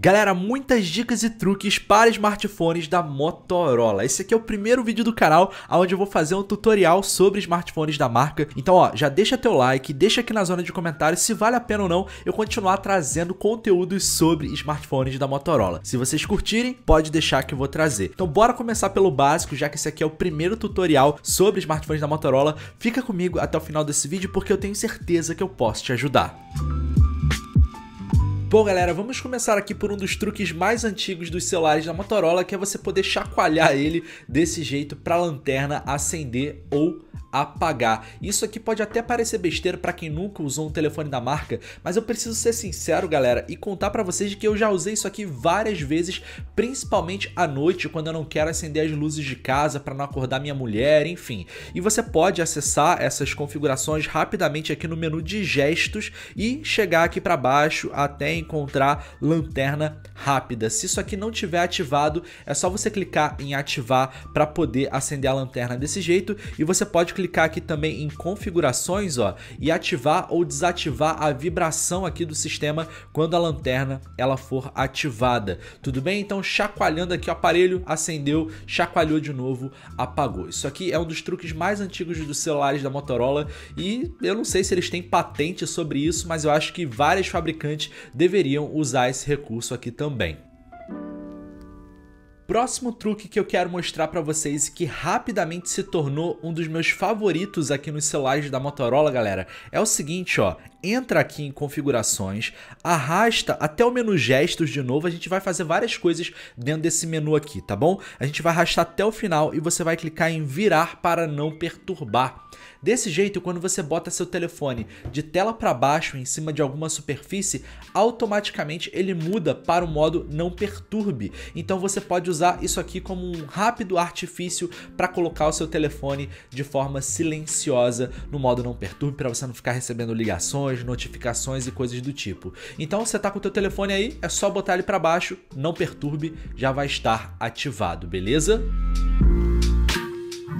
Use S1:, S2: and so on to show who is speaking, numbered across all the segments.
S1: Galera, muitas dicas e truques para smartphones da Motorola. Esse aqui é o primeiro vídeo do canal onde eu vou fazer um tutorial sobre smartphones da marca. Então, ó, já deixa teu like, deixa aqui na zona de comentários se vale a pena ou não eu continuar trazendo conteúdos sobre smartphones da Motorola. Se vocês curtirem, pode deixar que eu vou trazer. Então, bora começar pelo básico, já que esse aqui é o primeiro tutorial sobre smartphones da Motorola. Fica comigo até o final desse vídeo porque eu tenho certeza que eu posso te ajudar. Música Bom, galera, vamos começar aqui por um dos truques mais antigos dos celulares da Motorola, que é você poder chacoalhar ele desse jeito para a lanterna acender ou apagar. Isso aqui pode até parecer besteira para quem nunca usou um telefone da marca, mas eu preciso ser sincero, galera, e contar para vocês que eu já usei isso aqui várias vezes, principalmente à noite, quando eu não quero acender as luzes de casa para não acordar minha mulher, enfim. E você pode acessar essas configurações rapidamente aqui no menu de gestos e chegar aqui para baixo até encontrar lanterna rápida. Se isso aqui não tiver ativado, é só você clicar em ativar para poder acender a lanterna desse jeito e você pode clicar aqui também em configurações ó, e ativar ou desativar a vibração aqui do sistema quando a lanterna ela for ativada. Tudo bem? Então chacoalhando aqui o aparelho, acendeu, chacoalhou de novo, apagou. Isso aqui é um dos truques mais antigos dos celulares da Motorola e eu não sei se eles têm patente sobre isso, mas eu acho que várias fabricantes deveriam usar esse recurso aqui também próximo truque que eu quero mostrar para vocês e que rapidamente se tornou um dos meus favoritos aqui nos celulares da Motorola, galera, é o seguinte, ó entra aqui em configurações, arrasta até o menu gestos de novo, a gente vai fazer várias coisas dentro desse menu aqui, tá bom? A gente vai arrastar até o final e você vai clicar em virar para não perturbar. Desse jeito, quando você bota seu telefone de tela para baixo em cima de alguma superfície, automaticamente ele muda para o modo não perturbe. Então você pode usar isso aqui como um rápido artifício para colocar o seu telefone de forma silenciosa no modo não perturbe para você não ficar recebendo ligações as notificações e coisas do tipo. Então você tá com o teu telefone aí, é só botar ele para baixo, não perturbe, já vai estar ativado, beleza?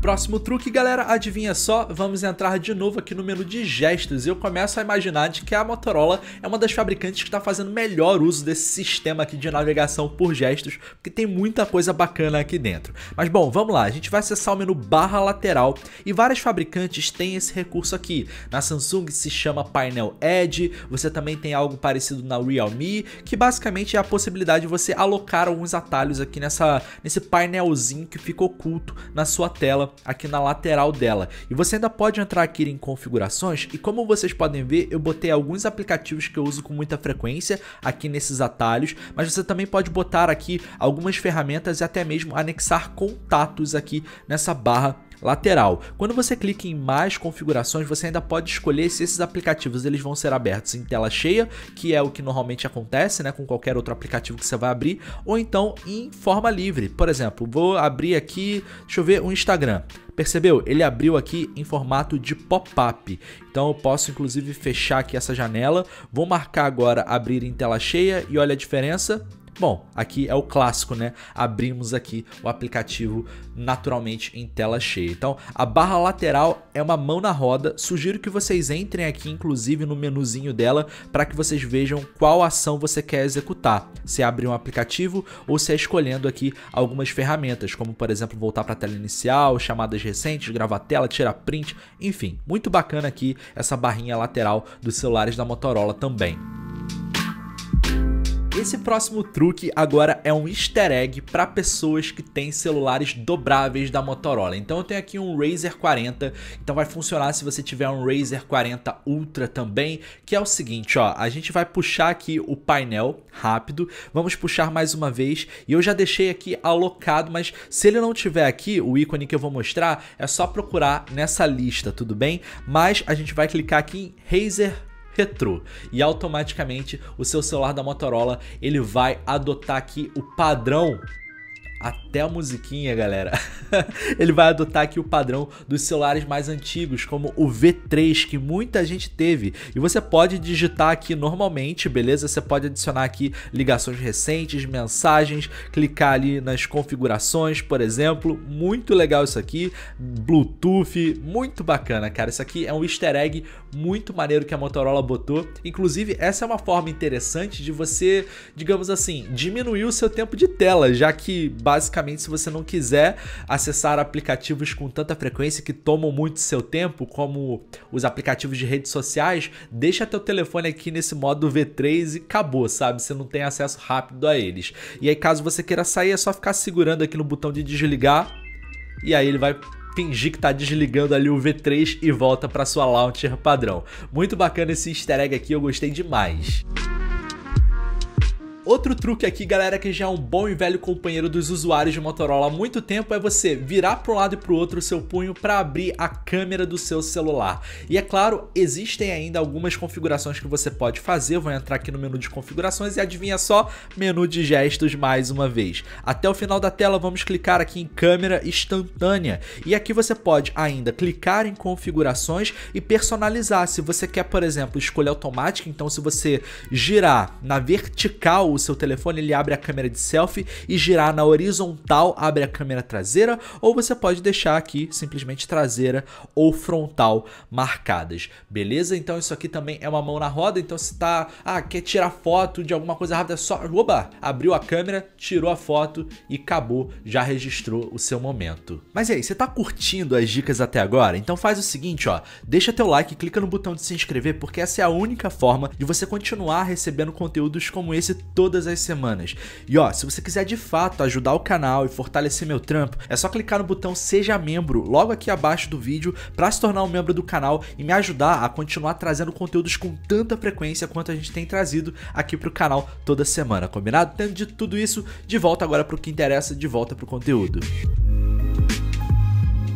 S1: Próximo truque, galera, adivinha só, vamos entrar de novo aqui no menu de gestos. Eu começo a imaginar de que a Motorola é uma das fabricantes que está fazendo melhor uso desse sistema aqui de navegação por gestos, porque tem muita coisa bacana aqui dentro. Mas bom, vamos lá, a gente vai acessar o menu barra lateral e várias fabricantes têm esse recurso aqui. Na Samsung se chama painel Edge, você também tem algo parecido na Realme, que basicamente é a possibilidade de você alocar alguns atalhos aqui nessa, nesse painelzinho que fica oculto na sua tela aqui na lateral dela. E você ainda pode entrar aqui em configurações e como vocês podem ver, eu botei alguns aplicativos que eu uso com muita frequência aqui nesses atalhos, mas você também pode botar aqui algumas ferramentas e até mesmo anexar contatos aqui nessa barra lateral. Quando você clica em mais configurações, você ainda pode escolher se esses aplicativos eles vão ser abertos em tela cheia, que é o que normalmente acontece, né, com qualquer outro aplicativo que você vai abrir, ou então em forma livre. Por exemplo, vou abrir aqui, deixa eu ver, o um Instagram. Percebeu? Ele abriu aqui em formato de pop-up. Então eu posso inclusive fechar aqui essa janela. Vou marcar agora abrir em tela cheia e olha a diferença. Bom, aqui é o clássico, né? Abrimos aqui o aplicativo naturalmente em tela cheia. Então, a barra lateral é uma mão na roda. Sugiro que vocês entrem aqui, inclusive, no menuzinho dela, para que vocês vejam qual ação você quer executar. Se é abrir um aplicativo ou se é escolhendo aqui algumas ferramentas, como, por exemplo, voltar para a tela inicial, chamadas recentes, gravar tela, tirar print, enfim. Muito bacana aqui essa barrinha lateral dos celulares da Motorola também. Esse próximo truque agora é um easter egg para pessoas que têm celulares dobráveis da Motorola. Então eu tenho aqui um Razer 40, então vai funcionar se você tiver um Razer 40 Ultra também, que é o seguinte, ó, a gente vai puxar aqui o painel rápido, vamos puxar mais uma vez e eu já deixei aqui alocado, mas se ele não tiver aqui, o ícone que eu vou mostrar, é só procurar nessa lista, tudo bem? Mas a gente vai clicar aqui em Razer retrô e automaticamente o seu celular da Motorola ele vai adotar aqui o padrão até a musiquinha, galera. Ele vai adotar aqui o padrão dos celulares mais antigos, como o V3, que muita gente teve. E você pode digitar aqui normalmente, beleza? Você pode adicionar aqui ligações recentes, mensagens, clicar ali nas configurações, por exemplo. Muito legal isso aqui. Bluetooth, muito bacana, cara. Isso aqui é um easter egg muito maneiro que a Motorola botou. Inclusive, essa é uma forma interessante de você, digamos assim, diminuir o seu tempo de tela, já que basicamente se você não quiser acessar aplicativos com tanta frequência que tomam muito seu tempo, como os aplicativos de redes sociais, deixa teu telefone aqui nesse modo V3 e acabou, sabe? Você não tem acesso rápido a eles. E aí caso você queira sair, é só ficar segurando aqui no botão de desligar e aí ele vai fingir que tá desligando ali o V3 e volta para sua launcher padrão. Muito bacana esse easter egg aqui, eu gostei demais outro truque aqui, galera, que já é um bom e velho companheiro dos usuários de Motorola há muito tempo, é você virar para um lado e para o outro o seu punho para abrir a câmera do seu celular. E é claro, existem ainda algumas configurações que você pode fazer, eu vou entrar aqui no menu de configurações e adivinha só, menu de gestos mais uma vez. Até o final da tela vamos clicar aqui em câmera instantânea e aqui você pode ainda clicar em configurações e personalizar, se você quer, por exemplo, escolha automática, então se você girar na vertical o seu telefone ele abre a câmera de selfie e girar na horizontal abre a câmera traseira, ou você pode deixar aqui simplesmente traseira ou frontal marcadas, beleza? Então isso aqui também é uma mão na roda, então se tá, ah, quer tirar foto de alguma coisa rápida, é só, oba, abriu a câmera, tirou a foto e acabou, já registrou o seu momento. Mas e aí, você tá curtindo as dicas até agora? Então faz o seguinte, ó, deixa teu like, clica no botão de se inscrever, porque essa é a única forma de você continuar recebendo conteúdos como esse todo todas as semanas. E ó, se você quiser de fato ajudar o canal e fortalecer meu trampo, é só clicar no botão Seja Membro logo aqui abaixo do vídeo para se tornar um membro do canal e me ajudar a continuar trazendo conteúdos com tanta frequência quanto a gente tem trazido aqui pro canal toda semana, combinado? Tendo dito tudo isso, de volta agora pro que interessa, de volta pro conteúdo.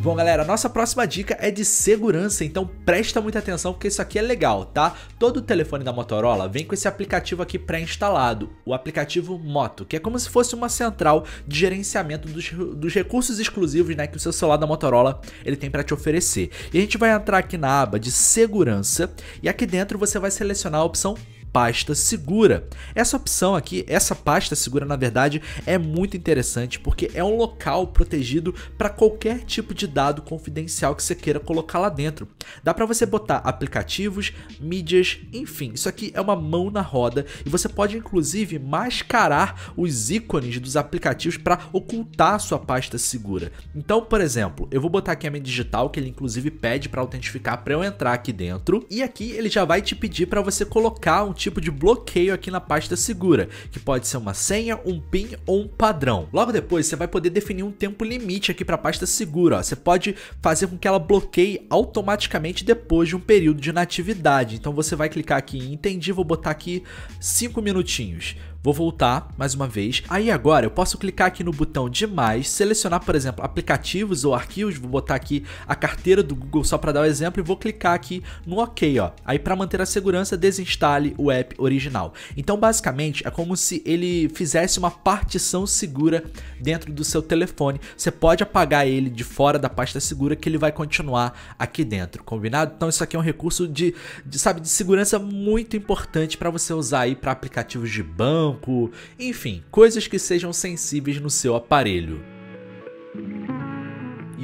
S1: Bom, galera, a nossa próxima dica é de segurança, então presta muita atenção porque isso aqui é legal, tá? Todo telefone da Motorola vem com esse aplicativo aqui pré-instalado, o aplicativo Moto, que é como se fosse uma central de gerenciamento dos, dos recursos exclusivos né, que o seu celular da Motorola ele tem para te oferecer. E a gente vai entrar aqui na aba de segurança e aqui dentro você vai selecionar a opção pasta segura. Essa opção aqui, essa pasta segura, na verdade, é muito interessante porque é um local protegido para qualquer tipo de dado confidencial que você queira colocar lá dentro. Dá para você botar aplicativos, mídias, enfim. Isso aqui é uma mão na roda e você pode inclusive mascarar os ícones dos aplicativos para ocultar a sua pasta segura. Então, por exemplo, eu vou botar aqui a minha digital, que ele inclusive pede para autentificar para eu entrar aqui dentro, e aqui ele já vai te pedir para você colocar um tipo de bloqueio aqui na pasta segura, que pode ser uma senha, um PIN ou um padrão. Logo depois, você vai poder definir um tempo limite aqui para a pasta segura. Ó. Você pode fazer com que ela bloqueie automaticamente depois de um período de inatividade. Então você vai clicar aqui em entendi, vou botar aqui 5 minutinhos. Vou voltar mais uma vez. Aí agora eu posso clicar aqui no botão de mais, selecionar, por exemplo, aplicativos ou arquivos. Vou botar aqui a carteira do Google só para dar o um exemplo e vou clicar aqui no OK, ó. Aí para manter a segurança, desinstale o app original. Então, basicamente, é como se ele fizesse uma partição segura dentro do seu telefone. Você pode apagar ele de fora da pasta segura que ele vai continuar aqui dentro, combinado? Então, isso aqui é um recurso de, de sabe, de segurança muito importante para você usar aí para aplicativos de banco banco, enfim, coisas que sejam sensíveis no seu aparelho.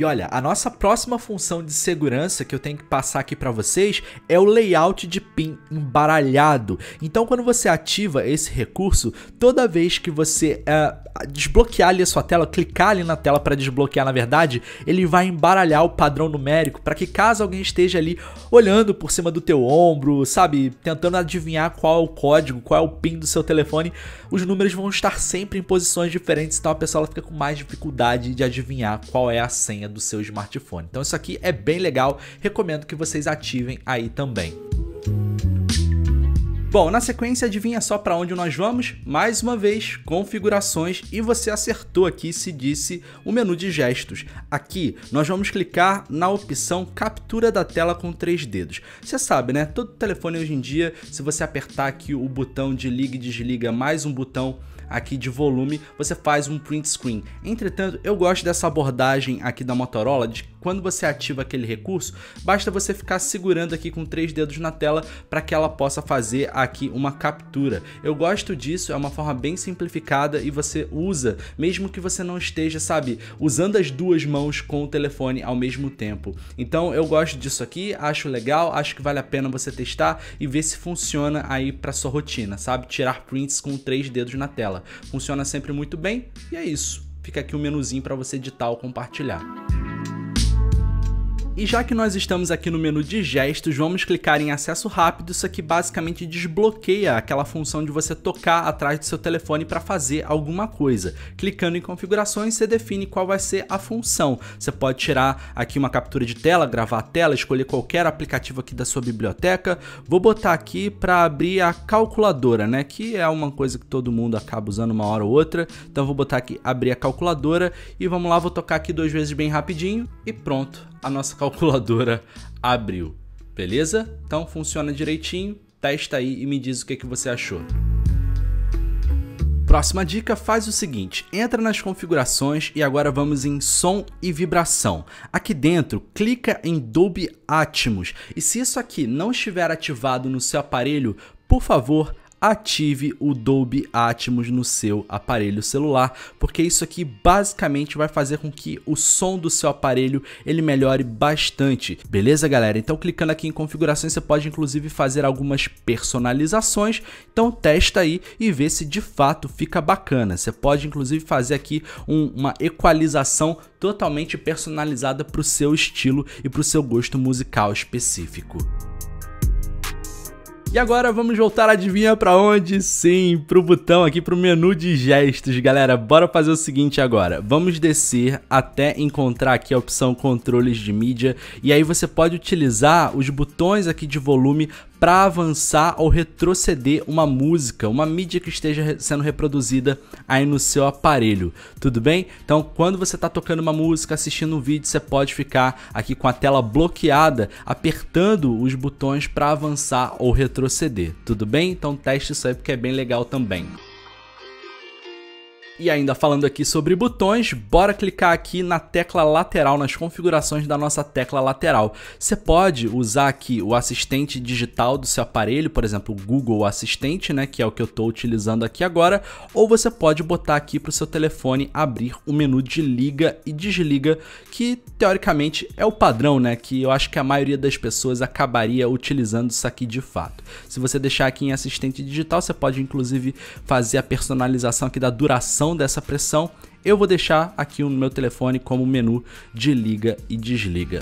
S1: E olha, a nossa próxima função de segurança que eu tenho que passar aqui para vocês é o layout de pin embaralhado. Então quando você ativa esse recurso, toda vez que você é, desbloquear ali a sua tela, clicar ali na tela para desbloquear na verdade, ele vai embaralhar o padrão numérico para que caso alguém esteja ali olhando por cima do teu ombro, sabe, tentando adivinhar qual é o código, qual é o pin do seu telefone, os números vão estar sempre em posições diferentes, então a pessoa fica com mais dificuldade de adivinhar qual é a senha do seu smartphone. Então isso aqui é bem legal, recomendo que vocês ativem aí também. Bom, na sequência adivinha só para onde nós vamos? Mais uma vez, configurações e você acertou aqui se disse o menu de gestos. Aqui nós vamos clicar na opção captura da tela com três dedos. Você sabe, né? Todo telefone hoje em dia, se você apertar aqui o botão de liga e desliga mais um botão aqui de volume, você faz um print screen. Entretanto, eu gosto dessa abordagem aqui da Motorola de quando você ativa aquele recurso, basta você ficar segurando aqui com três dedos na tela para que ela possa fazer aqui uma captura. Eu gosto disso, é uma forma bem simplificada e você usa, mesmo que você não esteja, sabe, usando as duas mãos com o telefone ao mesmo tempo. Então eu gosto disso aqui, acho legal, acho que vale a pena você testar e ver se funciona aí para sua rotina, sabe? Tirar prints com três dedos na tela. Funciona sempre muito bem e é isso. Fica aqui o um menuzinho para você editar ou compartilhar. E já que nós estamos aqui no menu de gestos, vamos clicar em acesso rápido, isso aqui basicamente desbloqueia aquela função de você tocar atrás do seu telefone para fazer alguma coisa. Clicando em configurações, você define qual vai ser a função. Você pode tirar aqui uma captura de tela, gravar a tela, escolher qualquer aplicativo aqui da sua biblioteca. Vou botar aqui para abrir a calculadora, né? Que é uma coisa que todo mundo acaba usando uma hora ou outra. Então vou botar aqui abrir a calculadora e vamos lá, vou tocar aqui duas vezes bem rapidinho e pronto, a nossa calculadora calculadora abriu. Beleza? Então funciona direitinho, testa aí e me diz o que, é que você achou. Próxima dica faz o seguinte: entra nas configurações e agora vamos em som e vibração. Aqui dentro, clica em Dolby Atmos e se isso aqui não estiver ativado no seu aparelho, por favor, ative o Dolby Atmos no seu aparelho celular, porque isso aqui basicamente vai fazer com que o som do seu aparelho ele melhore bastante. Beleza, galera? Então clicando aqui em configurações, você pode inclusive fazer algumas personalizações. Então testa aí e vê se de fato fica bacana. Você pode inclusive fazer aqui um, uma equalização totalmente personalizada para o seu estilo e para o seu gosto musical específico. E agora vamos voltar, adivinha para onde? Sim, pro botão aqui, pro menu de gestos, galera. Bora fazer o seguinte agora. Vamos descer até encontrar aqui a opção controles de mídia e aí você pode utilizar os botões aqui de volume para avançar ou retroceder uma música, uma mídia que esteja sendo reproduzida aí no seu aparelho, tudo bem? Então, quando você está tocando uma música, assistindo um vídeo, você pode ficar aqui com a tela bloqueada, apertando os botões para avançar ou retroceder, tudo bem? Então, teste isso aí porque é bem legal também. E ainda falando aqui sobre botões, bora clicar aqui na tecla lateral, nas configurações da nossa tecla lateral. Você pode usar aqui o assistente digital do seu aparelho, por exemplo, o Google Assistente, né, que é o que eu estou utilizando aqui agora, ou você pode botar aqui para o seu telefone abrir o menu de liga e desliga, que teoricamente é o padrão, né, que eu acho que a maioria das pessoas acabaria utilizando isso aqui de fato. Se você deixar aqui em assistente digital, você pode inclusive fazer a personalização aqui da duração dessa pressão, eu vou deixar aqui o meu telefone como menu de liga e desliga.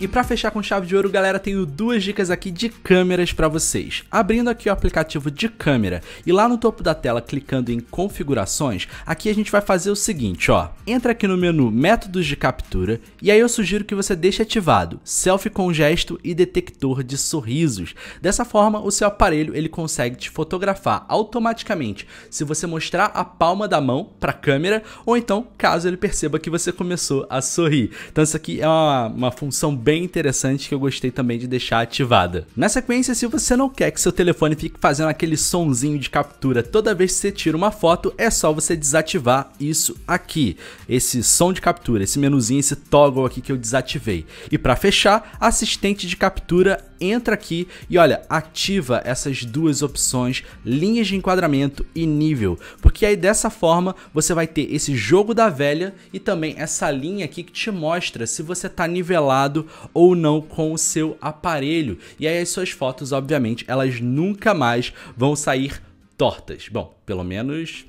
S1: E para fechar com chave de ouro, galera, tenho duas dicas aqui de câmeras para vocês. Abrindo aqui o aplicativo de câmera e lá no topo da tela clicando em configurações, aqui a gente vai fazer o seguinte, ó. Entra aqui no menu métodos de captura e aí eu sugiro que você deixe ativado selfie com gesto e detector de sorrisos. Dessa forma, o seu aparelho ele consegue te fotografar automaticamente se você mostrar a palma da mão para a câmera ou então caso ele perceba que você começou a sorrir. Então isso aqui é uma, uma função bem interessante que eu gostei também de deixar ativada. Na sequência, se você não quer que seu telefone fique fazendo aquele sonzinho de captura toda vez que você tira uma foto, é só você desativar isso aqui, esse som de captura, esse menuzinho, esse toggle aqui que eu desativei. E para fechar, assistente de captura entra aqui e olha, ativa essas duas opções, linhas de enquadramento e nível, porque aí dessa forma você vai ter esse jogo da velha e também essa linha aqui que te mostra se você está nivelado ou não com o seu aparelho. E aí as suas fotos, obviamente, elas nunca mais vão sair tortas. Bom, pelo menos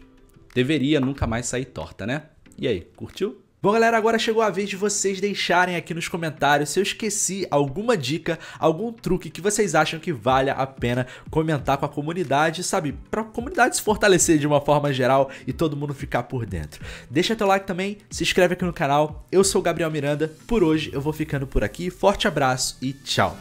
S1: deveria nunca mais sair torta, né? E aí, curtiu? Bom, galera, agora chegou a vez de vocês deixarem aqui nos comentários se eu esqueci alguma dica, algum truque que vocês acham que vale a pena comentar com a comunidade, sabe? Para a comunidade se fortalecer de uma forma geral e todo mundo ficar por dentro. Deixa teu like também, se inscreve aqui no canal. Eu sou o Gabriel Miranda. Por hoje eu vou ficando por aqui. Forte abraço e tchau.